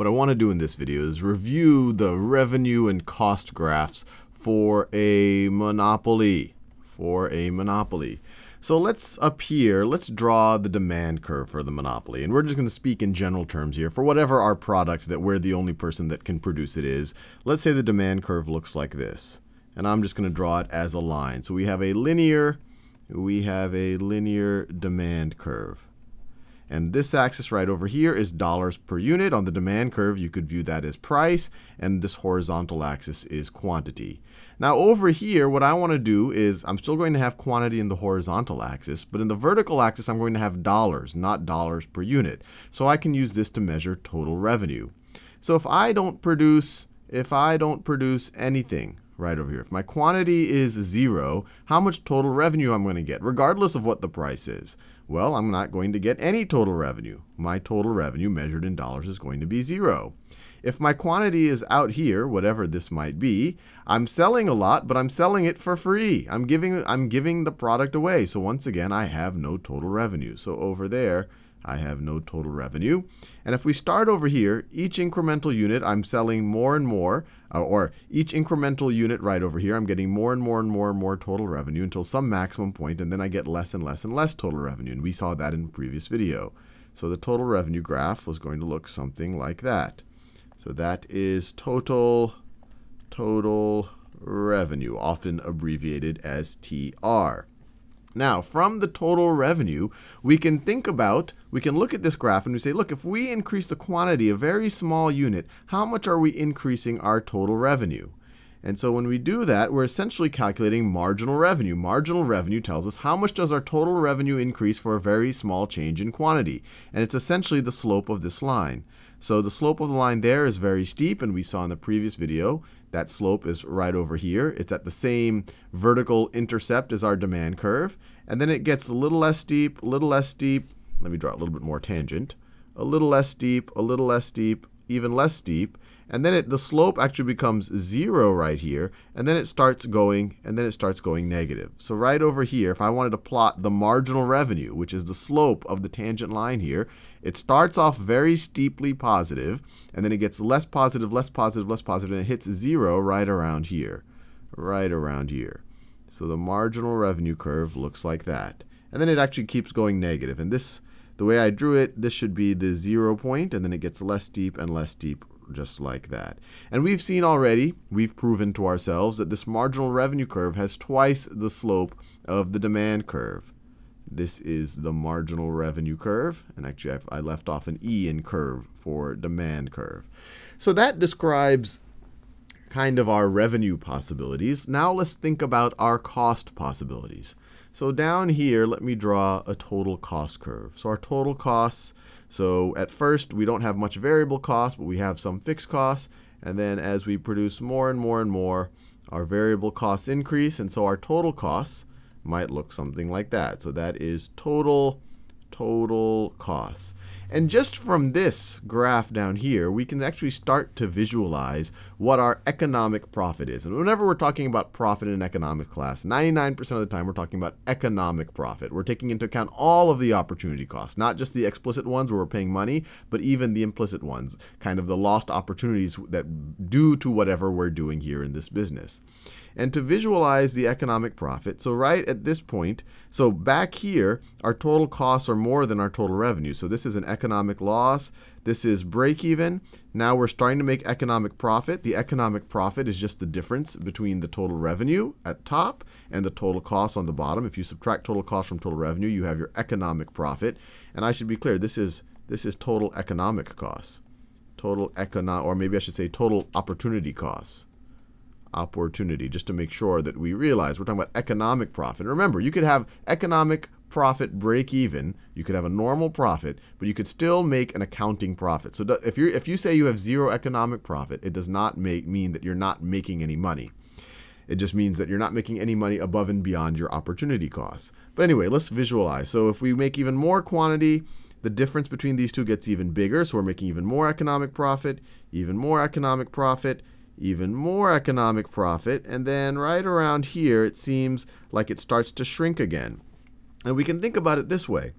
What I want to do in this video is review the revenue and cost graphs for a monopoly. For a monopoly. So let's up here, let's draw the demand curve for the monopoly. And we're just going to speak in general terms here. For whatever our product that we're the only person that can produce it is, let's say the demand curve looks like this. And I'm just going to draw it as a line. So we have a linear, we have a linear demand curve. And this axis right over here is dollars per unit. On the demand curve, you could view that as price, and this horizontal axis is quantity. Now over here, what I want to do is, I'm still going to have quantity in the horizontal axis, but in the vertical axis, I'm going to have dollars, not dollars per unit. So I can use this to measure total revenue. So if I don't produce, if I don't produce anything, right over here. If my quantity is zero, how much total revenue I'm going to get, regardless of what the price is. Well, I'm not going to get any total revenue. My total revenue measured in dollars is going to be zero. If my quantity is out here, whatever this might be, I'm selling a lot, but I'm selling it for free. I'm giving, I'm giving the product away. So once again, I have no total revenue. So over there, I have no total revenue. And if we start over here, each incremental unit, I'm selling more and more, uh, or each incremental unit right over here, I'm getting more and more and more and more total revenue until some maximum point, and then I get less and less and less total revenue. And we saw that in the previous video. So the total revenue graph was going to look something like that. So that is total, total revenue, often abbreviated as TR. Now, from the total revenue, we can think about, we can look at this graph and we say, look, if we increase the quantity a very small unit, how much are we increasing our total revenue? And so when we do that, we're essentially calculating marginal revenue. Marginal revenue tells us how much does our total revenue increase for a very small change in quantity. And it's essentially the slope of this line. So the slope of the line there is very steep, and we saw in the previous video that slope is right over here. It's at the same vertical intercept as our demand curve. And then it gets a little less steep, a little less steep. Let me draw a little bit more tangent. A little less steep, a little less steep, even less steep. And then it, the slope actually becomes 0 right here. And then it starts going, and then it starts going negative. So right over here, if I wanted to plot the marginal revenue, which is the slope of the tangent line here, it starts off very steeply positive, and then it gets less positive, less positive, less positive, and it hits 0 right around here, right around here. So the marginal revenue curve looks like that. And then it actually keeps going negative. And this the way I drew it, this should be the zero point, and then it gets less deep and less deep just like that. And we've seen already, we've proven to ourselves that this marginal revenue curve has twice the slope of the demand curve. This is the marginal revenue curve. And actually, I've, i left off an E in curve for demand curve. So that describes kind of our revenue possibilities. Now let's think about our cost possibilities. So down here, let me draw a total cost curve. So our total costs, so at first we don't have much variable cost, but we have some fixed costs. And then as we produce more and more and more, our variable costs increase. And so our total costs might look something like that. So that is total, total costs. And just from this graph down here, we can actually start to visualize what our economic profit is. And whenever we're talking about profit in an economic class, 99% of the time we're talking about economic profit. We're taking into account all of the opportunity costs, not just the explicit ones where we're paying money, but even the implicit ones, kind of the lost opportunities that due to whatever we're doing here in this business. And to visualize the economic profit, so right at this point, so back here, our total costs are more than our total revenue. So this is an economic economic loss. This is break even. Now we're starting to make economic profit. The economic profit is just the difference between the total revenue at top and the total cost on the bottom. If you subtract total cost from total revenue, you have your economic profit. And I should be clear, this is this is total economic costs. Total economic, or maybe I should say total opportunity costs opportunity, just to make sure that we realize we're talking about economic profit. Remember, you could have economic profit break even. You could have a normal profit, but you could still make an accounting profit. So if you if you say you have zero economic profit, it does not make mean that you're not making any money. It just means that you're not making any money above and beyond your opportunity costs. But anyway, let's visualize. So if we make even more quantity, the difference between these two gets even bigger. So we're making even more economic profit, even more economic profit, even more economic profit. And then right around here, it seems like it starts to shrink again. And we can think about it this way.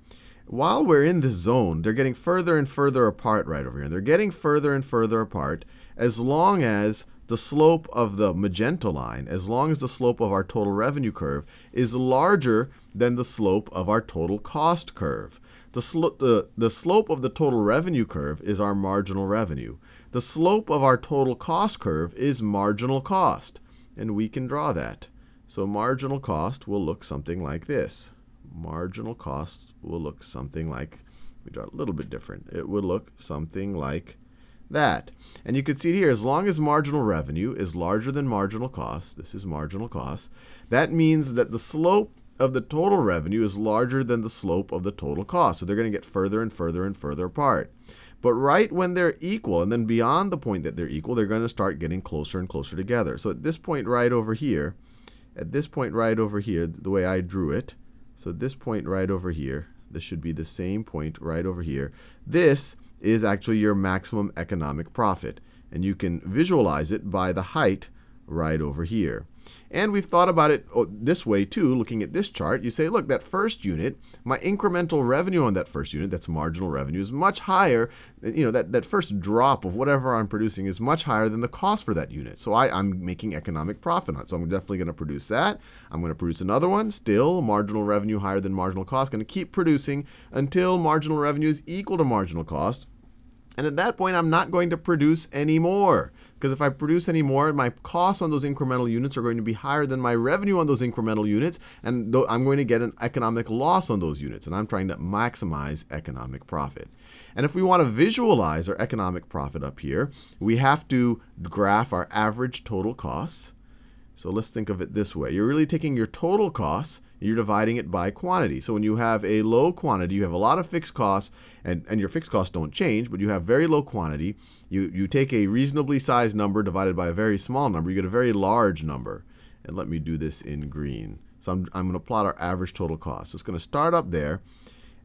While we're in this zone, they're getting further and further apart right over here. They're getting further and further apart as long as the slope of the magenta line, as long as the slope of our total revenue curve is larger than the slope of our total cost curve. The, sl the, the slope of the total revenue curve is our marginal revenue. The slope of our total cost curve is marginal cost. And we can draw that. So marginal cost will look something like this marginal cost will look something like, we draw a little bit different. It would look something like that. And you can see here, as long as marginal revenue is larger than marginal cost, this is marginal cost, that means that the slope of the total revenue is larger than the slope of the total cost. So they're going to get further and further and further apart. But right when they're equal, and then beyond the point that they're equal, they're going to start getting closer and closer together. So at this point right over here, at this point right over here, the way I drew it, so this point right over here, this should be the same point right over here. This is actually your maximum economic profit. And you can visualize it by the height right over here. And we've thought about it oh, this way too, looking at this chart. You say, look, that first unit, my incremental revenue on that first unit, that's marginal revenue, is much higher. You know, that, that first drop of whatever I'm producing is much higher than the cost for that unit. So I, I'm making economic profit on it. So I'm definitely going to produce that. I'm going to produce another one, still marginal revenue higher than marginal cost. Going to keep producing until marginal revenue is equal to marginal cost. And at that point, I'm not going to produce any more. Because if I produce any more, my costs on those incremental units are going to be higher than my revenue on those incremental units, and I'm going to get an economic loss on those units, and I'm trying to maximize economic profit. And if we want to visualize our economic profit up here, we have to graph our average total costs, so let's think of it this way. You're really taking your total costs, you're dividing it by quantity. So when you have a low quantity, you have a lot of fixed costs, and, and your fixed costs don't change, but you have very low quantity. You, you take a reasonably sized number divided by a very small number, you get a very large number. And let me do this in green. So I'm, I'm going to plot our average total cost. So it's going to start up there.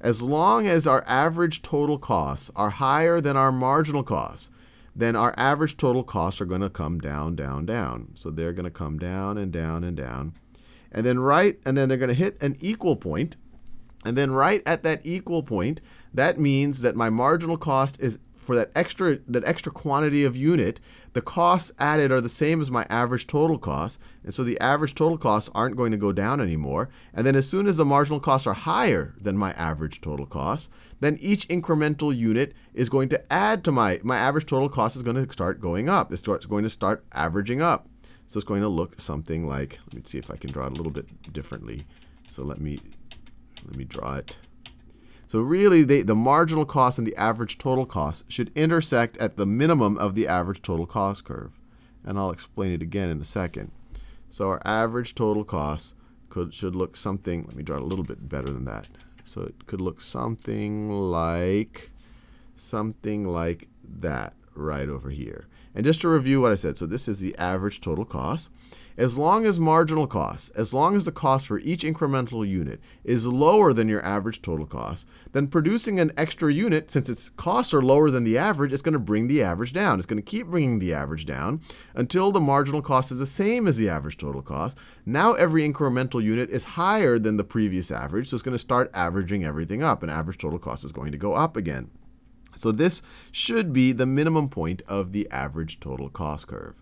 As long as our average total costs are higher than our marginal costs, then our average total costs are going to come down, down, down. So they're going to come down and down and down. And then right, and then they're going to hit an equal point, And then right at that equal point, that means that my marginal cost is for that extra that extra quantity of unit, the costs added are the same as my average total cost, and so the average total costs aren't going to go down anymore. And then as soon as the marginal costs are higher than my average total costs, then each incremental unit is going to add to my my average total cost is going to start going up. It's going to start averaging up. So it's going to look something like, let me see if I can draw it a little bit differently. So let me let me draw it so really, they, the marginal cost and the average total cost should intersect at the minimum of the average total cost curve. And I'll explain it again in a second. So our average total cost could, should look something, let me draw it a little bit better than that. So it could look something like, something like that right over here. And just to review what I said, so this is the average total cost. As long as marginal cost, as long as the cost for each incremental unit is lower than your average total cost, then producing an extra unit, since its costs are lower than the average, it's going to bring the average down. It's going to keep bringing the average down until the marginal cost is the same as the average total cost. Now every incremental unit is higher than the previous average, so it's going to start averaging everything up, and average total cost is going to go up again. So this should be the minimum point of the average total cost curve.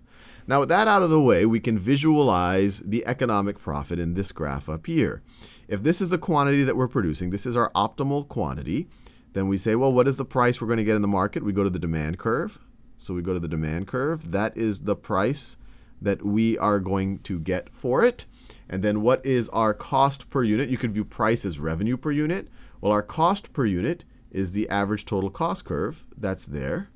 Now with that out of the way, we can visualize the economic profit in this graph up here. If this is the quantity that we're producing, this is our optimal quantity, then we say, well, what is the price we're going to get in the market? We go to the demand curve. So we go to the demand curve. That is the price that we are going to get for it. And then what is our cost per unit? You could view price as revenue per unit. Well, our cost per unit is the average total cost curve. That's there.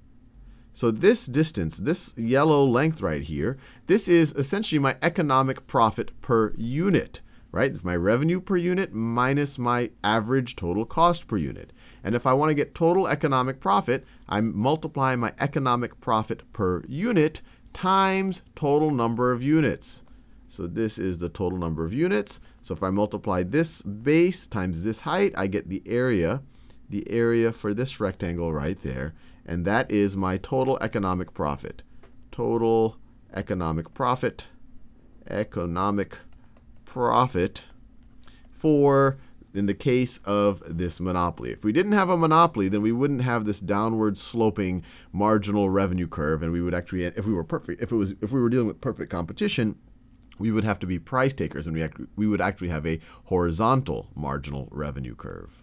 So this distance, this yellow length right here, this is essentially my economic profit per unit, right? It's my revenue per unit minus my average total cost per unit. And if I want to get total economic profit, I multiply my economic profit per unit times total number of units. So this is the total number of units. So if I multiply this base times this height, I get the area the area for this rectangle right there, and that is my total economic profit. Total economic profit, economic profit for, in the case of this monopoly. If we didn't have a monopoly, then we wouldn't have this downward sloping marginal revenue curve, and we would actually, if we were perfect, if it was, if we were dealing with perfect competition, we would have to be price takers, and we, act, we would actually have a horizontal marginal revenue curve.